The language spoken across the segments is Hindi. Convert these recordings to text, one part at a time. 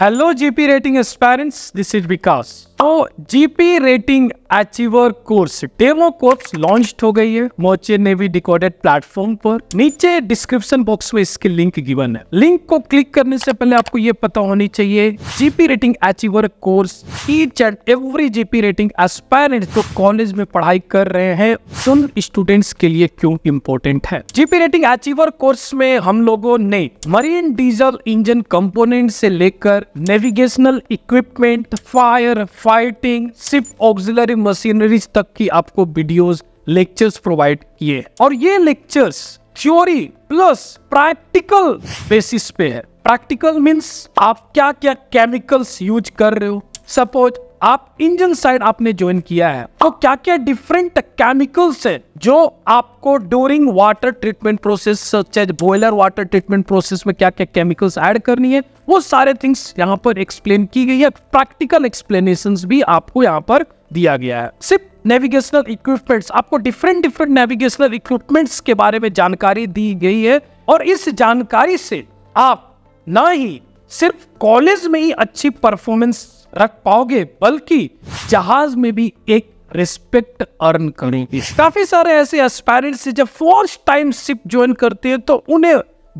Hello GP rating aspirants, this is Vikas. आओ GP rating achiever course demo course launch हो गई है मोचे नेवी डिकोडेड प्लेटफॉर्म पर नीचे डिस्क्रिप्शन बॉक्स में इसकी लिंक गिवन है लिंक को क्लिक करने से पहले आपको ये पता होनी चाहिए GP rating achiever course each and every GP rating aspirant जो कॉलेज में पढ़ाई कर रहे हैं सुन स्टूडेंट्स के लिए क्यों इम्पोर्टेंट है जीपी रेटिंग अचीवर कोर्स में हम लोगों ने मरीन डीजल इंजन कंपोनेंट से लेकर navigational equipment fire fire fighting सिर्फ ऑक्सिलरी मशीनरीज तक की आपको वीडियोस लेक्चर्स प्रोवाइड किए और ये lectures theory plus practical basis पे है प्रैक्टिकल मीन्स आप क्या क्या केमिकल्स यूज कर रहे हो सपोज आप इंजन साइड आपने ज्वाइन किया है तो क्या क्या डिफरेंट केमिकल्स है जो आपको ड्यूरिंग वाटर ट्रीटमेंट प्रोसेस चाहे बॉयलर वाटर ट्रीटमेंट प्रोसेस में क्या क्या केमिकल्स ऐड करनी है वो सारे थिंग्स यहाँ पर एक्सप्लेन की गई है प्रैक्टिकल एक्सप्लेनेशन भी आपको यहाँ पर दिया गया है सिर्फ नेविगेशनल इक्विपमेंट्स आपको डिफरेंट डिफरेंट नेविगेशनल इक्विपमेंट्स के बारे में जानकारी दी गई है और इस जानकारी से आप ना ही सिर्फ कॉलेज में ही अच्छी परफॉर्मेंस रख पाओगे बल्कि जहाज में भी एक रिस्पेक्ट अर्न करेंगे काफी सारे ऐसे एस्पायरेंट से जब फर्स्ट टाइम शिप ज्वाइन करते हैं तो उन्हें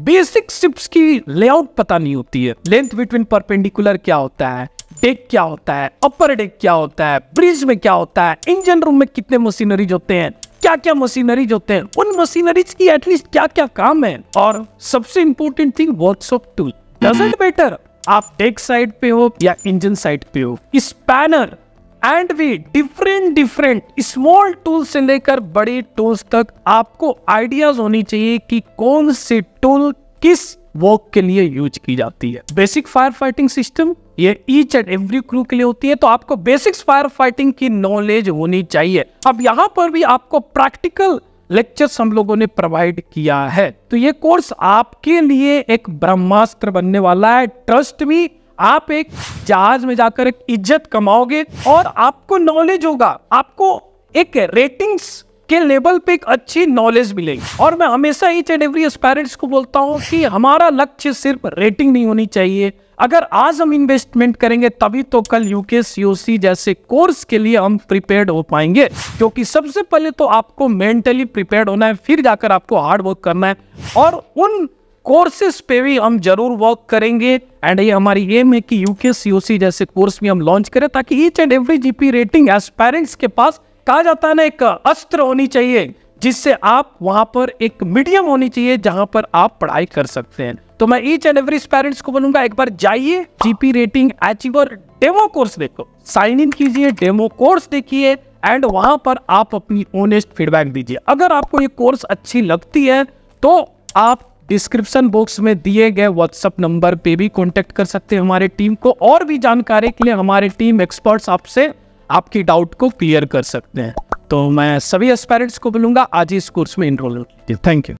बेसिक शिप्स की लेआउट पता नहीं होती है लेंथ बिटवीन परपेंडिकुलर क्या होता है डेक क्या होता है अपर डेक क्या होता है ब्रिज में क्या होता है इंजन रूम में कितने मशीनरीज होते हैं क्या क्या मशीनरीज होते हैं उन मशीनरीज की एटलीस्ट क्या क्या काम है और सबसे important thing workshop tool doesn't better आप टेक साइड पे हो या इंजन साइड पे हो spanner and we different different small tool से लेकर बड़े टूल्स तक आपको आइडियाज होनी चाहिए कि कौन से टूल किस वर्क के लिए यूज की जाती है बेसिक फायर फाइटिंग सिस्टम ये ईच एंड एवरी क्रू के लिए होती है तो आपको बेसिक्स फायर फाइटिंग की नॉलेज होनी चाहिए अब यहाँ पर भी आपको प्रैक्टिकल लेक्चर्स हम लोगों ने प्रोवाइड किया है तो ये कोर्स आपके लिए एक ब्रह्मास्त्र बनने वाला है ट्रस्ट भी आप एक जहाज में जाकर एक इज्जत कमाओगे और आपको नॉलेज होगा आपको एक रेटिंग्स के लेवल पे एक अच्छी नॉलेज मिलेगी और मैं हमेशा ईच एंड एवरी एस्पायरेंट्स को बोलता हूँ कि हमारा लक्ष्य सिर्फ रेटिंग नहीं होनी चाहिए अगर आज हम इन्वेस्टमेंट करेंगे तभी तो कल यूके सीओसी जैसे कोर्स के लिए हम प्रिपेयर्ड हो पाएंगे क्योंकि सबसे पहले तो आपको मेंटली प्रिपेयर्ड होना है फिर जाकर आपको हार्ड वर्क करना है और उन कोर्सेस पे भी हम जरूर वर्क करेंगे एंड ये हमारी एम है कि यूके सीओसी जैसे कोर्स भी हम लॉन्च करें ताकि each and every GP rating aspirants के पास कहा जाता है ना एक अस्त्र होनी चाहिए जिससे आप वहां पर एक मीडियम होनी चाहिए जहां पर आप पढ़ाई कर सकते हैं तो मैं ईच एंड एवरी पेरेंट्स को बोलूंगा एक बार जाइए GP rating achiever demo course देखो साइन इन कीजिए डेमो कोर्स देखिए एंड वहां पर आप अपनी ओनेस्ट फीडबैक दीजिए अगर आपको ये कोर्स अच्छी लगती है तो आप डिस्क्रिप्शन बॉक्स में दिए गए व्हाट्सएप नंबर पे भी कॉन्टेक्ट कर सकते हैं हमारे टीम को और भी जानकारी के लिए हमारे टीम एक्सपर्ट्स आपसे आपकी डाउट को क्लियर कर सकते हैं तो मैं सभी एस्पेरेंट्स को बोलूँगा आज इस कोर्स में इनरोल थैंक यू